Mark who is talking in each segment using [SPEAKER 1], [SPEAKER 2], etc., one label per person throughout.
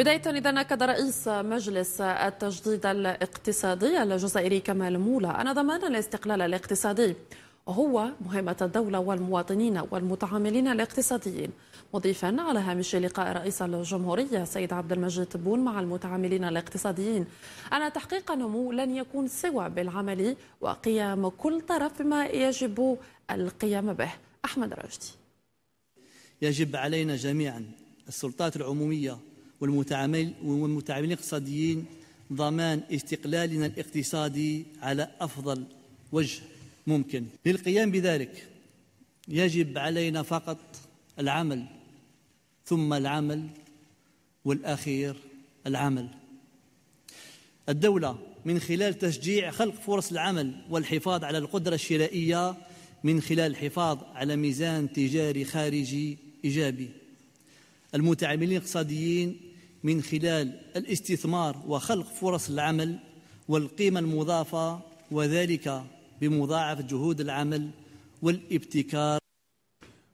[SPEAKER 1] بداية إذا رئيس مجلس التجديد الاقتصادي الجزائري كمال مولا أن ضمان الاستقلال الاقتصادي هو مهمة الدولة والمواطنين والمتعاملين الاقتصاديين مضيفا على هامش لقاء رئيس الجمهورية سيد عبد المجيد تبون مع المتعاملين الاقتصاديين أن تحقيق نمو لن يكون سوى بالعمل وقيام كل طرف بما يجب القيام به أحمد رشدي
[SPEAKER 2] يجب علينا جميعا السلطات العمومية والمتعامل والمتعاملين الاقتصاديين ضمان استقلالنا الاقتصادي على افضل وجه ممكن للقيام بذلك يجب علينا فقط العمل ثم العمل والاخير العمل الدوله من خلال تشجيع خلق فرص العمل والحفاظ على القدره الشرائيه من خلال الحفاظ على ميزان تجاري خارجي ايجابي المتعاملين الاقتصاديين من خلال الاستثمار وخلق فرص العمل والقيمة المضافة وذلك بمضاعفة جهود العمل والابتكار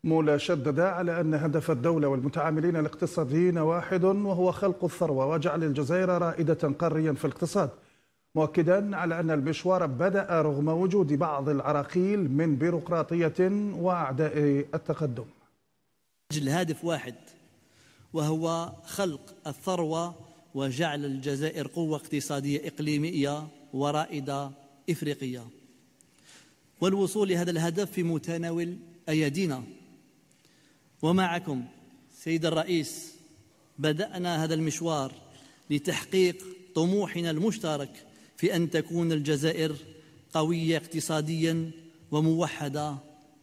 [SPEAKER 3] مولا شدد على أن هدف الدولة والمتعاملين الاقتصاديين واحد وهو خلق الثروة وجعل الجزائر رائدة قاريا في الاقتصاد مؤكدا على أن المشوار بدأ رغم وجود بعض العراقيل من بيروقراطية وأعداء التقدم
[SPEAKER 2] الهدف واحد وهو خلق الثروة وجعل الجزائر قوة اقتصادية إقليمية ورائدة إفريقية والوصول لهذا الهدف في متناول أيدينا ومعكم سيد الرئيس بدأنا هذا المشوار لتحقيق طموحنا المشترك في أن تكون الجزائر قوية اقتصاديا وموحدة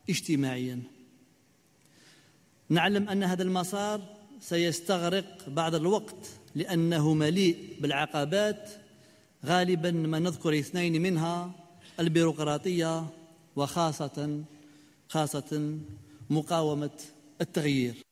[SPEAKER 2] اجتماعيا نعلم أن هذا المسار سيستغرق بعض الوقت لأنه مليء بالعقبات غالبا ما نذكر اثنين منها البيروقراطية وخاصة خاصة مقاومة التغيير